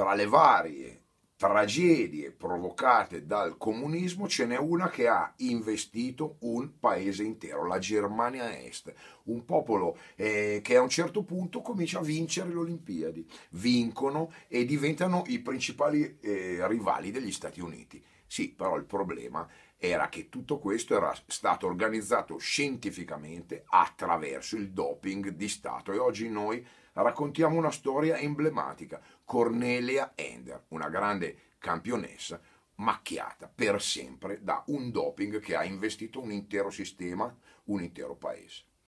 tra le varie tragedie provocate dal comunismo ce n'è una che ha investito un paese intero, la Germania Est, un popolo eh, che a un certo punto comincia a vincere le Olimpiadi, vincono e diventano i principali eh, rivali degli Stati Uniti sì, però il problema era che tutto questo era stato organizzato scientificamente attraverso il doping di Stato e oggi noi raccontiamo una storia emblematica, Cornelia Ender, una grande campionessa macchiata per sempre da un doping che ha investito un intero sistema, un intero paese.